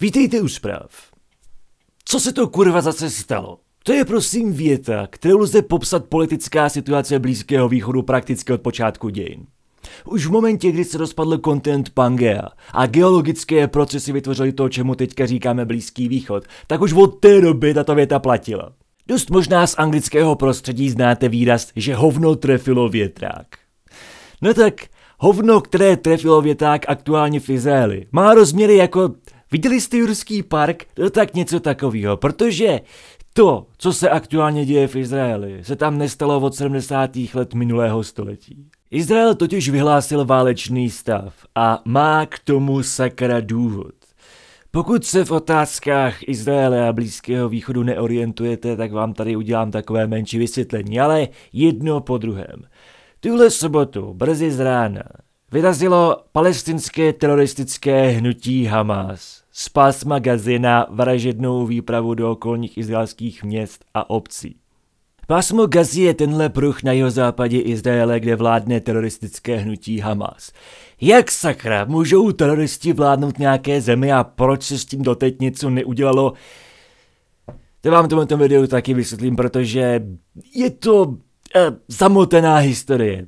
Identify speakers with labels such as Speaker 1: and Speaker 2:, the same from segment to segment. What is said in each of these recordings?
Speaker 1: Vítejte u zpráv. Co se to kurva zase stalo? To je prosím věta, kterou lze popsat politická situace Blízkého východu prakticky od počátku dějin. Už v momentě, kdy se rozpadl kontinent Pangea a geologické procesy vytvořily to, čemu teďka říkáme Blízký východ, tak už od té doby tato věta platila. Dost možná z anglického prostředí znáte výraz, že hovno trefilo větrák. No tak, hovno, které trefilo věták aktuálně v Izraeli, má rozměry jako Viděli jste Jurský park? No tak něco takového, protože to, co se aktuálně děje v Izraeli, se tam nestalo od 70. let minulého století. Izrael totiž vyhlásil válečný stav a má k tomu sakra důvod. Pokud se v otázkách Izraele a Blízkého východu neorientujete, tak vám tady udělám takové menší vysvětlení, ale jedno po druhém. Tuhle sobotu, brzy z rána, vyrazilo palestinské teroristické hnutí Hamas Spas magazina vražednou výpravu do okolních izraelských měst a obcí. Pásmo Gazi je tenhle pruh na jeho západě Izraele, kde vládne teroristické hnutí Hamas. Jak sakra můžou teroristi vládnout nějaké zemi a proč se s tím doteď něco neudělalo? To vám tomto videu taky vysvětlím, protože je to eh, zamotaná historie.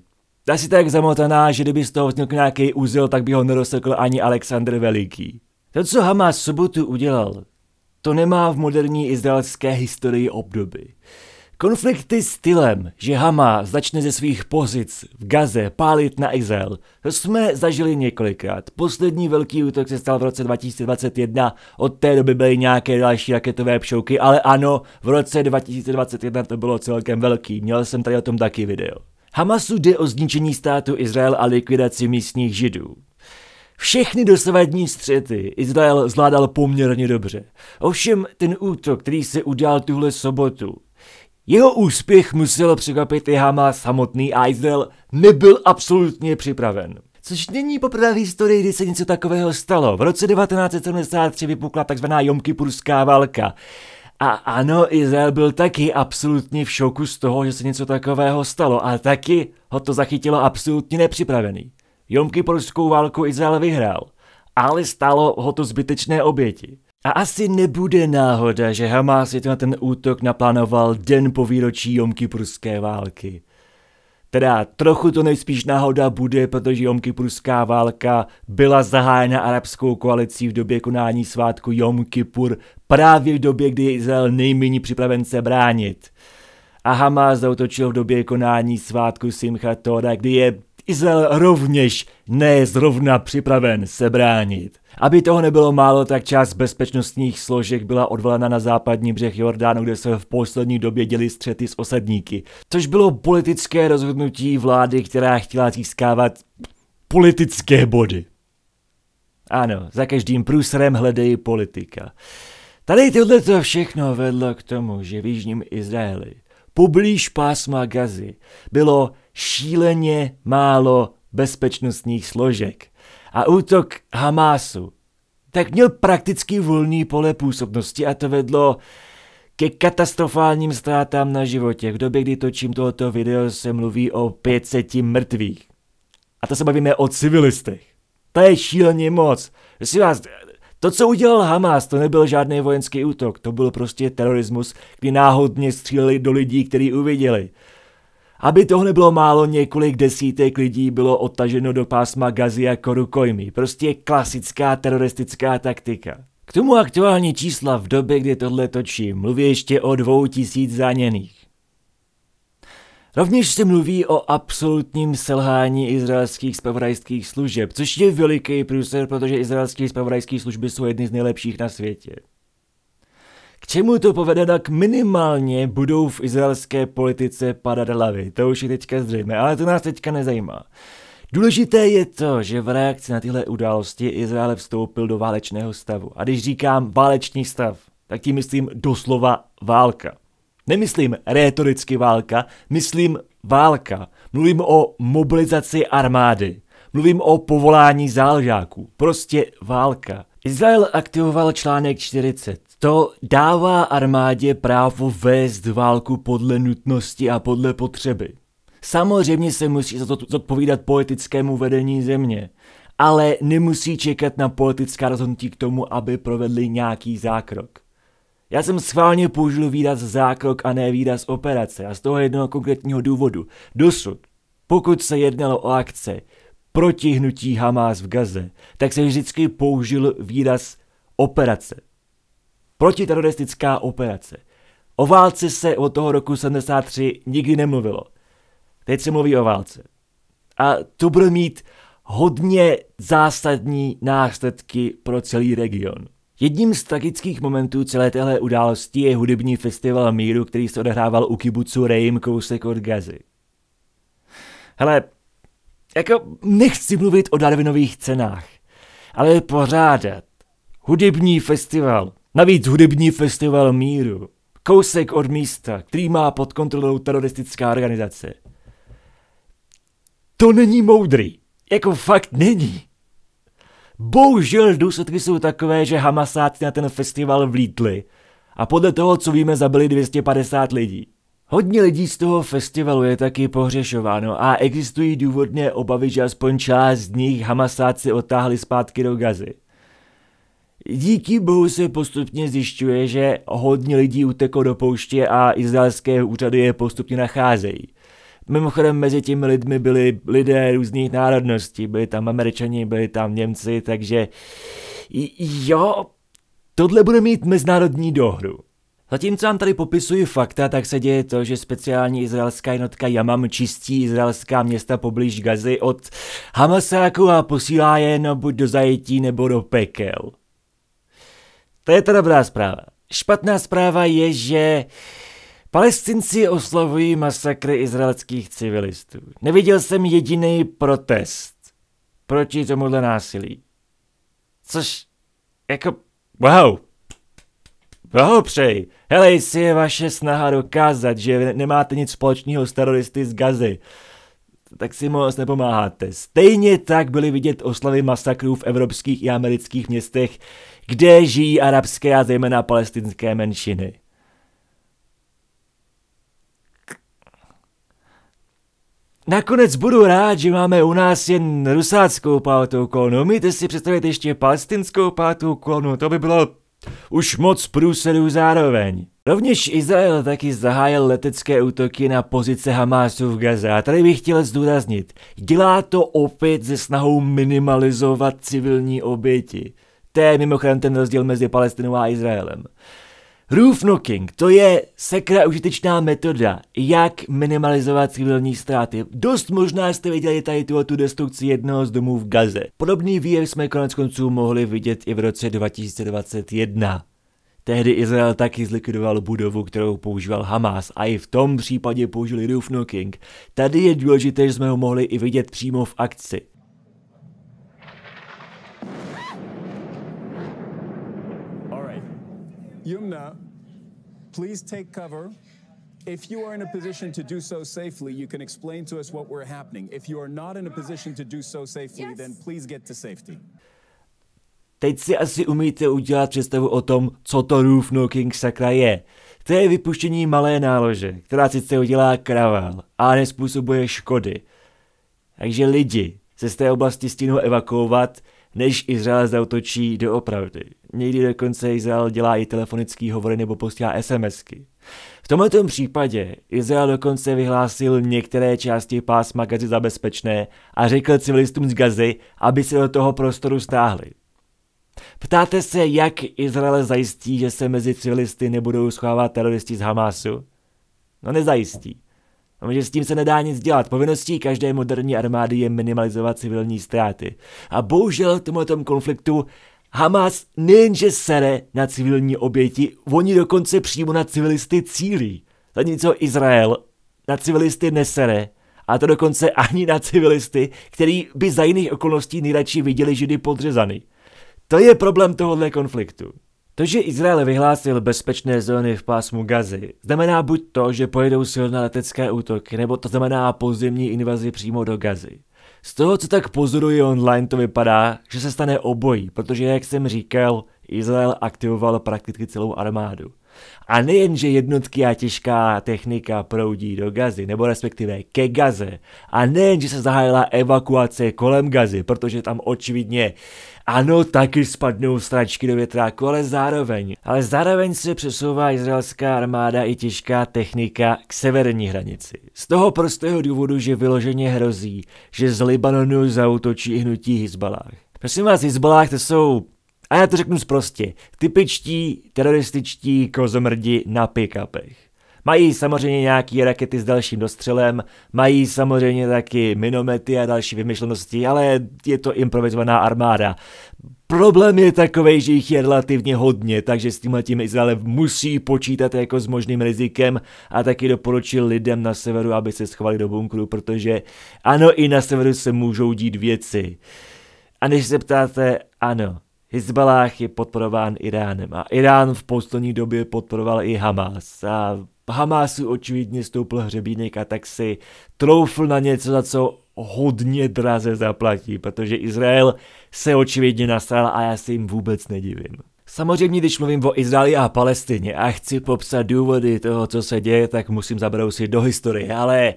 Speaker 1: Asi tak zamotaná, že kdyby z toho vznikl nějaký úzel, tak by ho nedosekl ani Alexandr Veliký. To, co Hamas sobotu udělal, to nemá v moderní izraelské historii obdoby. Konflikty stylem, že Hamas začne ze svých pozic v Gaze pálit na Izrael, to jsme zažili několikrát. Poslední velký útok se stal v roce 2021, od té doby byly nějaké další raketové pšouky, ale ano, v roce 2021 to bylo celkem velký, měl jsem tady o tom taky video. Hamasu jde o zničení státu Izrael a likvidaci místních židů. Všechny dosavadní střety Izrael zvládal poměrně dobře. Ovšem ten útok, který se udělal tuhle sobotu, jeho úspěch musel překvapit i Hamas samotný a Izrael nebyl absolutně připraven. Což není poprvé v historii, kdy se něco takového stalo. V roce 1973 vypukla tzv. Jomkypurská válka. A ano, Izrael byl taky absolutně v šoku z toho, že se něco takového stalo a taky ho to zachytilo absolutně nepřipravený. Jomkyporskou válku Izrael vyhrál, ale stálo ho to zbytečné oběti. A asi nebude náhoda, že Hamas je to na ten útok naplánoval den po výročí Jomkypurské války. Teda trochu to nejspíš náhoda bude, protože Jomkypurská válka byla zahájena arabskou koalicí v době konání svátku Jom Kippur, právě v době, kdy je Izrael nejméně připraven se bránit. A Hamas zautočil v době konání svátku Simchat Torah, kdy je Izrael rovněž ne zrovna připraven se bránit. Aby toho nebylo málo, tak část bezpečnostních složek byla odvolena na západní břeh Jordánu, kde se v poslední době děli střety s osadníky. Což bylo politické rozhodnutí vlády, která chtěla získávat politické body. Ano, za každým průsrem hledejí politika. Tady tohle to všechno vedlo k tomu, že v Jižním Izraeli poblíž pásma Gazy bylo šíleně málo bezpečnostních složek a útok Hamásu, tak měl prakticky volný pole působnosti a to vedlo ke katastrofálním ztrátám na životě. V době, kdy točím tohoto video, se mluví o 500 mrtvých. A to se bavíme o civilistech. To je šíleně moc. Prosím vás, to, co udělal Hamas, to nebyl žádný vojenský útok, to byl prostě terorismus, kdy náhodně stříleli do lidí, který uviděli. Aby tohle bylo málo, několik desítek lidí bylo odtaženo do pásma Gazi a Korukojmy. Prostě klasická teroristická taktika. K tomu aktuální čísla v době, kdy tohle točí, mluví ještě o dvou tisíc zaněných. Rovněž se mluví o absolutním selhání izraelských spravodajských služeb, což je veliký průser, protože izraelské spravodajské služby jsou jedny z nejlepších na světě čemu to povede, tak minimálně budou v izraelské politice padat hlavy. To už je teďka zřejmé, ale to nás teďka nezajímá. Důležité je to, že v reakci na tyhle události Izrael vstoupil do válečného stavu. A když říkám válečný stav, tak tím myslím doslova válka. Nemyslím rétoricky válka, myslím válka. Mluvím o mobilizaci armády. Mluvím o povolání záležáků. Prostě válka. Izrael aktivoval článek 40. To dává armádě právo vést válku podle nutnosti a podle potřeby. Samozřejmě se musí za to zodpovídat politickému vedení země, ale nemusí čekat na politická rozhodnutí k tomu, aby provedli nějaký zákrok. Já jsem schválně použil výraz zákrok a ne výraz operace a z toho jednoho konkrétního důvodu. Dosud, pokud se jednalo o akce, Protihnutí Hamás v Gaze, tak se vždycky použil výraz operace. Protiteroristická operace. O válce se od toho roku 73 nikdy nemluvilo. Teď se mluví o válce. A to bude mít hodně zásadní následky pro celý region. Jedním z tragických momentů celé téhle události je hudební festival míru, který se odehrával u kibucu Reim kousek od Gazy. Hele, jako nechci mluvit o Darwinových cenách, ale pořádat. Hudební festival, navíc hudební festival míru, kousek od místa, který má pod kontrolou teroristická organizace. To není moudrý, jako fakt není. Bohužel důsledky jsou takové, že Hamasáci na ten festival vlítli a podle toho, co víme, zabili 250 lidí. Hodně lidí z toho festivalu je taky pohřešováno a existují důvodné obavy, že aspoň část z nich hamasáci otáhli zpátky do gazy. Díky bohu se postupně zjišťuje, že hodně lidí uteklo do pouště a izraelské úřady je postupně nacházejí. Mimochodem mezi těmi lidmi byli lidé různých národností, byli tam američani, byli tam Němci, takže jo, tohle bude mít mezinárodní dohru. Zatímco vám tady popisuji fakta, tak se děje to, že speciální izraelská jednotka Yamam čistí izraelská města poblíž Gazy od Hamasáku a posílá je no buď do zajetí nebo do pekel. To je ta dobrá zpráva. Špatná zpráva je, že Palestinci oslavují masakry izraelských civilistů. Neviděl jsem jediný protest proti tomuhle násilí. Což, jako, wow, Blahopřej! Hele, jestli je vaše snaha dokázat, že nemáte nic společného s teroristy z Gazy. Tak si moc nepomáháte. Stejně tak byly vidět oslavy masakrů v evropských i amerických městech, kde žijí arabské a zejména palestinské menšiny. Nakonec budu rád, že máme u nás jen rusáckou pátou kolonu. Umíte si představit ještě palestinskou pátou kolonu? To by bylo už moc průsedů zároveň. Rovněž Izrael taky zahájil letecké útoky na pozice Hamásu v Gaze a tady bych chtěl zdůraznit, dělá to opět se snahou minimalizovat civilní oběti. To je mimochodem ten rozdíl mezi Palestinou a Izraelem. Roof knocking, to je sakra užitečná metoda, jak minimalizovat civilní ztráty. Dost možná jste viděli tady tuhle tu destrukci jednoho z domů v Gaze. Podobný výjev jsme konec konců mohli vidět i v roce 2021. Tehdy Izrael taky zlikvidoval budovu, kterou používal Hamas a i v tom případě použili roof knocking. Tady je důležité, že jsme ho mohli i vidět přímo v akci. Please take cover. If you are in a position to do so safely, you can explain to us what we're happening. If you are not in a position to do so safely, yes. then please get to safety. Teď si asi umíte udělat představu o tom, co to roof knocking sakra je. To je vypuštění malé nálože, která sice udělá kravál, a nespůsobuje škody. Takže lidi se z té oblasti stínou evakuovat, než Izrael zautočí doopravdy. Někdy dokonce Izrael dělá i telefonické hovory nebo posílá SMSky. V tomto případě Izrael dokonce vyhlásil některé části pásma Gazy za bezpečné a řekl civilistům z Gazy, aby se do toho prostoru stáhli. Ptáte se, jak Izrael zajistí, že se mezi civilisty nebudou schovávat teroristi z Hamásu? No nezajistí. Jenomže s tím se nedá nic dělat. Povinností každé moderní armády je minimalizovat civilní ztráty. A bohužel v tomto konfliktu Hamas nejenže sere na civilní oběti, oni dokonce přímo na civilisty cílí. Zatímco Izrael na civilisty nesere, a to dokonce ani na civilisty, který by za jiných okolností nejradši viděli židy podřezaný. To je problém tohohle konfliktu. To, že Izrael vyhlásil bezpečné zóny v pásmu Gazy, znamená buď to, že pojedou silné letecké útoky, nebo to znamená pozemní invazi přímo do Gazy. Z toho, co tak pozoruji online, to vypadá, že se stane obojí, protože, jak jsem říkal, Izrael aktivoval prakticky celou armádu. A nejen, že jednotky a těžká technika proudí do Gazy, nebo respektive ke Gaze, a nejen, že se zahájila evakuace kolem Gazy, protože tam očividně ano, taky spadnou stračky do větráku, ale zároveň. Ale zároveň se přesouvá izraelská armáda i těžká technika k severní hranici. Z toho prostého důvodu, že vyloženě hrozí, že z Libanonu zautočí hnutí Hizbalách. Prosím vás, Hizbalách to jsou a já to řeknu zprostě. Typičtí terorističtí kozomrdi na pick-upech. Mají samozřejmě nějaké rakety s dalším dostřelem, mají samozřejmě taky minomety a další vymyšlenosti, ale je to improvizovaná armáda. Problém je takový, že jich je relativně hodně, takže s tím tím Izrael musí počítat jako s možným rizikem a taky doporučil lidem na severu, aby se schovali do bunkru, protože ano, i na severu se můžou dít věci. A než se ptáte, ano, Hezbalah je podporován Iránem a Irán v poslední době podporoval i Hamas a Hamasu očividně stoupl hřebínek a tak si troufl na něco, za co hodně draze zaplatí, protože Izrael se očividně nasral a já se jim vůbec nedivím. Samozřejmě, když mluvím o Izraeli a Palestině a chci popsat důvody toho, co se děje, tak musím zabrousit do historie, ale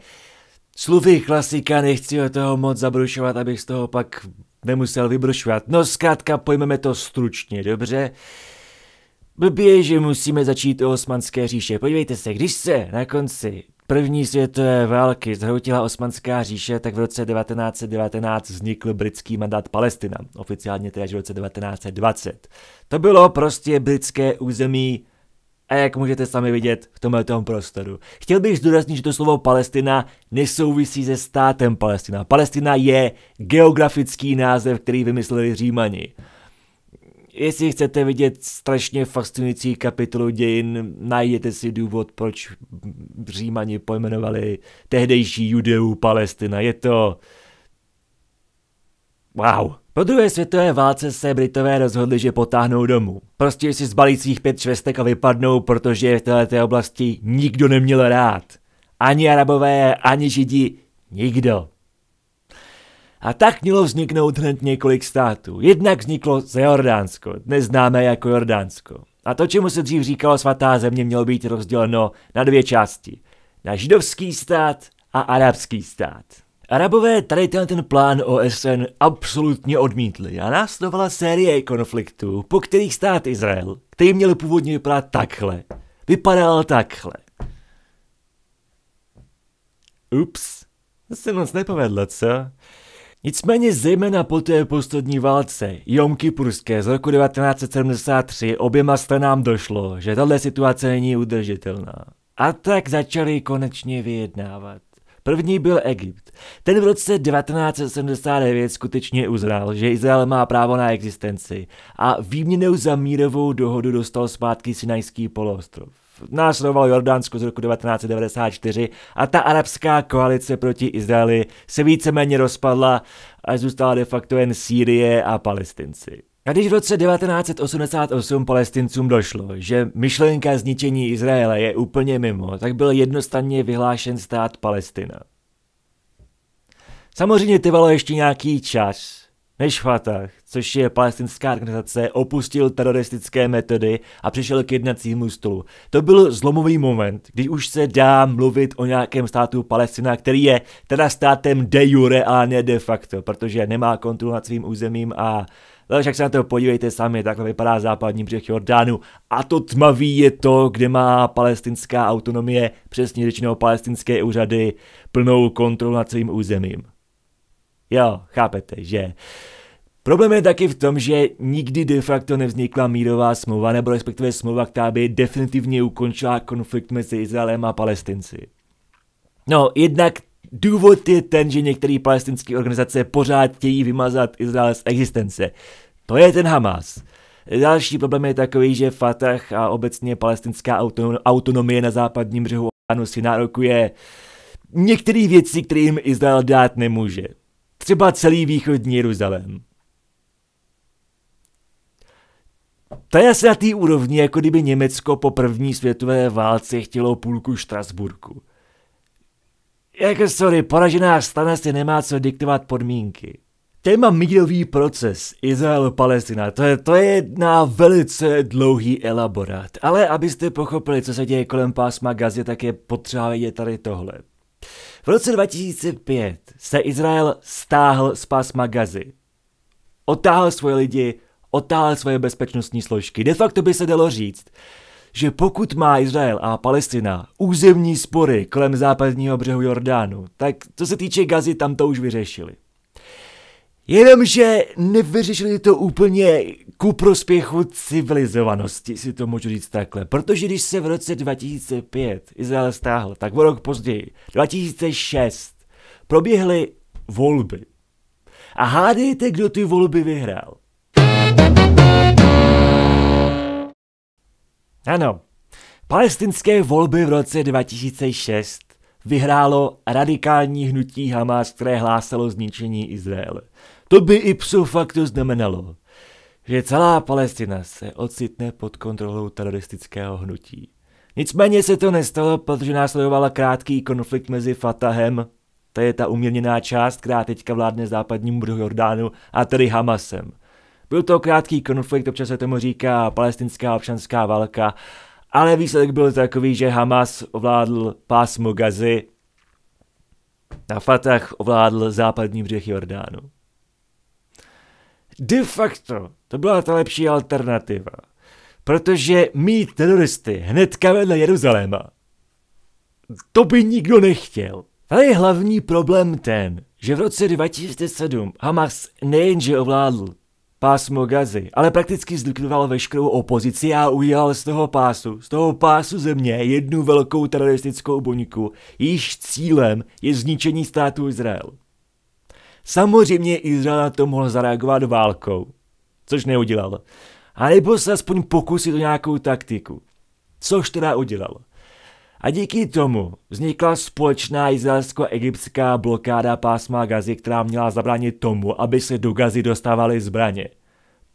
Speaker 1: sluvy klasika nechci o toho moc zabrušovat, abych z toho pak nemusel vybrušovat. No zkrátka pojmeme to stručně, dobře? Blbě, že musíme začít o osmanské říše. Podívejte se, když se na konci první světové války zhroutila osmanská říše, tak v roce 1919 vznikl britský mandát Palestina, oficiálně tedy až v roce 1920. To bylo prostě britské území a jak můžete sami vidět v tomto prostoru. Chtěl bych zdůraznit, že to slovo Palestina nesouvisí se státem Palestina. Palestina je geografický název, který vymysleli Římani. Jestli chcete vidět strašně fascinující kapitolu dějin, najděte si důvod, proč Římani pojmenovali tehdejší Judeu Palestina. Je to Wow. Po druhé světové válce se Britové rozhodli, že potáhnou domů. Prostě si zbalí svých pět švestek a vypadnou, protože je v této oblasti nikdo neměl rád. Ani arabové, ani židi, nikdo. A tak mělo vzniknout hned několik států. Jednak vzniklo ze Jordánsko, dnes známé jako Jordánsko. A to, čemu se dřív říkalo svatá země, mělo být rozděleno na dvě části. Na židovský stát a arabský stát. Arabové tady ten plán OSN absolutně odmítli a následovala série konfliktů, po kterých stát Izrael, který měl původně vypadat takhle, vypadal takhle. Ups, to se moc nepovedlo, co? Nicméně zejména po té poslední válce, Jom Kipurské z roku 1973, oběma stranám došlo, že tahle situace není udržitelná. A tak začali konečně vyjednávat. První byl Egypt. Ten v roce 1979 skutečně uznal, že Izrael má právo na existenci a výměnou za mírovou dohodu dostal zpátky Sinajský poloostrov. Následoval Jordánsko z roku 1994 a ta arabská koalice proti Izraeli se víceméně rozpadla a zůstala de facto jen Sýrie a Palestinci. A když v roce 1988 palestincům došlo, že myšlenka zničení Izraele je úplně mimo, tak byl jednostranně vyhlášen stát Palestina. Samozřejmě trvalo ještě nějaký čas, než Fatah, což je palestinská organizace, opustil teroristické metody a přišel k jednacímu stolu. To byl zlomový moment, kdy už se dá mluvit o nějakém státu Palestina, který je teda státem de jure, ale ne de facto, protože nemá kontrolu nad svým územím a ale však se na to podívejte sami, takhle vypadá západní břeh Jordánu. A to tmavý je to, kde má palestinská autonomie, přesně řečeno palestinské úřady, plnou kontrolu nad svým územím. Jo, chápete, že... Problém je taky v tom, že nikdy de facto nevznikla mírová smlouva, nebo respektive smlouva, která by definitivně ukončila konflikt mezi Izraelem a Palestinci. No, jednak Důvod je ten, že některé palestinské organizace pořád chtějí vymazat Izrael z existence. To je ten Hamas. Další problém je takový, že Fatah a obecně palestinská autonomie na západním břehu Oceánu si nárokuje některé věci, které jim Izrael dát nemůže. Třeba celý východní Jeruzalém. To je asi na té úrovni, jako kdyby Německo po první světové válce chtělo půlku Štrasburku. Jako sorry, poražená strana si nemá co diktovat podmínky. Téma mírový proces Izrael-Palestina, to je, to je na velice dlouhý elaborát. Ale abyste pochopili, co se děje kolem pásma Gazy, tak je potřeba vědět tady tohle. V roce 2005 se Izrael stáhl z pásma Gazy. Otáhl svoje lidi, otáhl svoje bezpečnostní složky. De facto by se dalo říct, že pokud má Izrael a Palestina územní spory kolem západního břehu Jordánu, tak co se týče Gazy, tam to už vyřešili. Jenomže nevyřešili to úplně ku prospěchu civilizovanosti, si to můžu říct takhle. Protože když se v roce 2005 Izrael stáhl, tak o rok později, 2006, proběhly volby. A hádejte, kdo ty volby vyhrál. Ano, palestinské volby v roce 2006 vyhrálo radikální hnutí Hamas, které hlásalo zničení Izraele. To by i psu faktu znamenalo, že celá Palestina se ocitne pod kontrolou teroristického hnutí. Nicméně se to nestalo, protože následovala krátký konflikt mezi Fatahem, to je ta uměrněná část, která teďka vládne západnímu břehu Jordánu, a tedy Hamasem. Byl to krátký konflikt, občas se tomu říká palestinská občanská válka, ale výsledek byl takový, že Hamas ovládl pásmo Gazy a Fatah ovládl západní břeh Jordánu. De facto to byla ta lepší alternativa, protože mít teroristy hnedka vedle Jeruzaléma, to by nikdo nechtěl. Ale je hlavní problém ten, že v roce 2007 Hamas nejenže ovládl pásmo Gazy, ale prakticky zlikvidoval veškerou opozici a udělal z toho pásu, z toho pásu země jednu velkou teroristickou buňku, již cílem je zničení státu Izrael. Samozřejmě Izrael na to mohl zareagovat válkou, což neudělal. A nebo se aspoň pokusit o nějakou taktiku. Což teda udělal a díky tomu vznikla společná izraelsko-egyptská blokáda pásma Gazy, která měla zabránit tomu, aby se do Gazy dostávaly zbraně.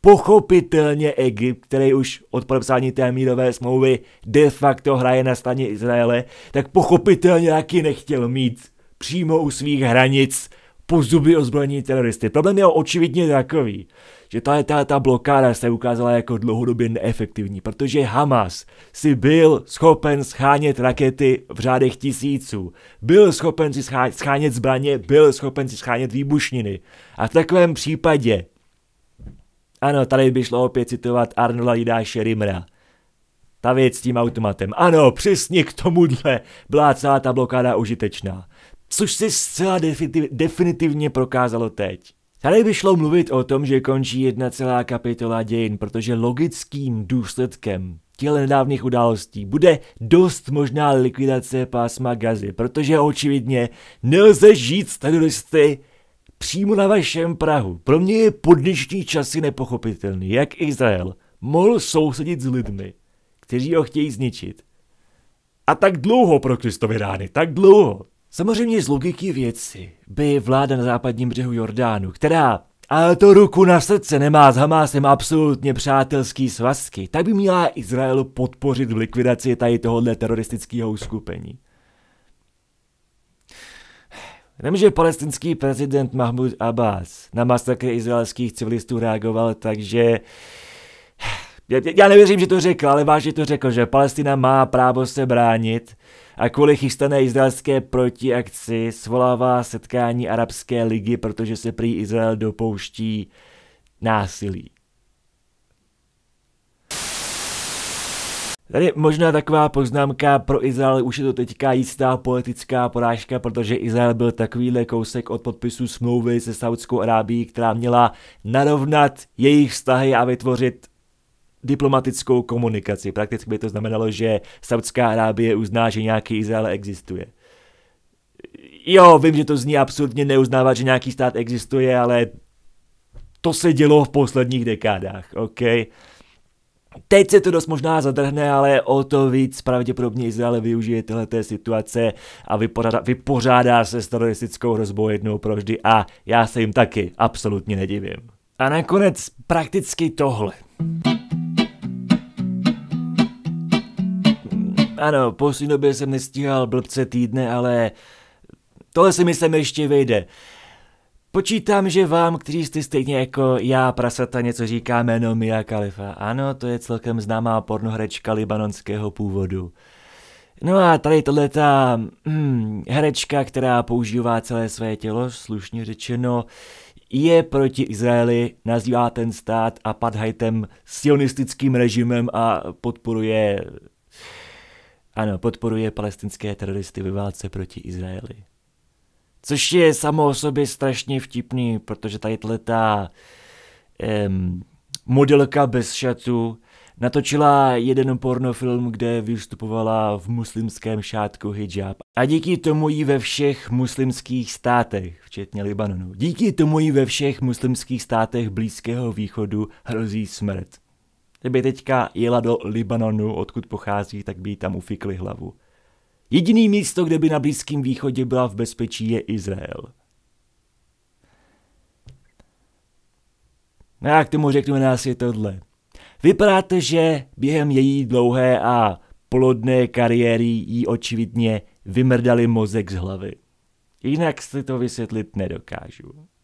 Speaker 1: Pochopitelně Egypt, který už od podepsání té mírové smlouvy de facto hraje na straně Izraele, tak pochopitelně taky nechtěl mít přímo u svých hranic po zuby ozbrojení teroristy. Problém je očividně takový, že ta, ta, ta blokáda se ukázala jako dlouhodobě neefektivní, protože Hamas si byl schopen schánět rakety v řádech tisíců, byl schopen si schánět zbraně, byl schopen si schánět výbušniny. A v takovém případě, ano, tady by šlo opět citovat Arnolda Jidáše Rimra, ta věc s tím automatem. Ano, přesně k tomuhle byla celá ta blokáda užitečná. Což se zcela definitiv, definitivně prokázalo teď. Tady by šlo mluvit o tom, že končí jedna celá kapitola dějin, protože logickým důsledkem těle nedávných událostí bude dost možná likvidace pásma gazy, protože očividně nelze žít s teroristy přímo na vašem Prahu. Pro mě je po dnešní časy nepochopitelný, jak Izrael mohl sousedit s lidmi, kteří ho chtějí zničit. A tak dlouho pro Kristovi rány, tak dlouho. Samozřejmě z logiky věci by vláda na západním břehu Jordánu, která a to ruku na srdce nemá s Hamásem absolutně přátelský svazky, tak by měla Izrael podpořit v likvidaci tady tohohle teroristického uskupení. Nemže palestinský prezident Mahmud Abbas na masakry izraelských civilistů reagoval tak, že já nevěřím, že to řekl, ale vážně to řekl, že Palestina má právo se bránit a kvůli chystané izraelské protiakci svolává setkání Arabské ligy, protože se prý Izrael dopouští násilí. Tady možná taková poznámka pro Izrael, už je to teďka jistá politická porážka, protože Izrael byl takovýhle kousek od podpisu smlouvy se Saudskou Arábií, která měla narovnat jejich vztahy a vytvořit diplomatickou komunikaci. Prakticky by to znamenalo, že Saudská Arábie uzná, že nějaký Izrael existuje. Jo, vím, že to zní absurdně neuznávat, že nějaký stát existuje, ale to se dělo v posledních dekádách, OK? Teď se to dost možná zadrhne, ale o to víc pravděpodobně Izrael využije té situace a vypořádá, vypořádá se s teroristickou hrozbou jednou proždy a já se jim taky absolutně nedivím. A nakonec prakticky tohle. Ano, po době jsem nestíhal blbce týdne, ale tohle si mi sem ještě vejde. Počítám, že vám, kteří jste stejně jako já, prasata, něco říká jméno Mia Khalifa. Ano, to je celkem známá pornohrečka libanonského původu. No a tady ta hmm, herečka, která používá celé své tělo, slušně řečeno, je proti Izraeli, nazývá ten stát apartheidem sionistickým režimem a podporuje ano, podporuje palestinské teroristy ve válce proti Izraeli. Což je samo o sobě strašně vtipný, protože tady tleta um, modelka bez šatu natočila jeden pornofilm, kde vystupovala v muslimském šátku hijab. A díky tomu jí ve všech muslimských státech, včetně Libanonu, díky tomu jí ve všech muslimských státech Blízkého východu hrozí smrt. Kdyby teďka jela do Libanonu, odkud pochází, tak by jí tam ufikli hlavu. Jediný místo, kde by na Blízkém východě byla v bezpečí, je Izrael. No a k tomu řekneme nás je tohle. Vypadá to, že během její dlouhé a plodné kariéry jí očividně vymrdali mozek z hlavy. Jinak si to vysvětlit nedokážu.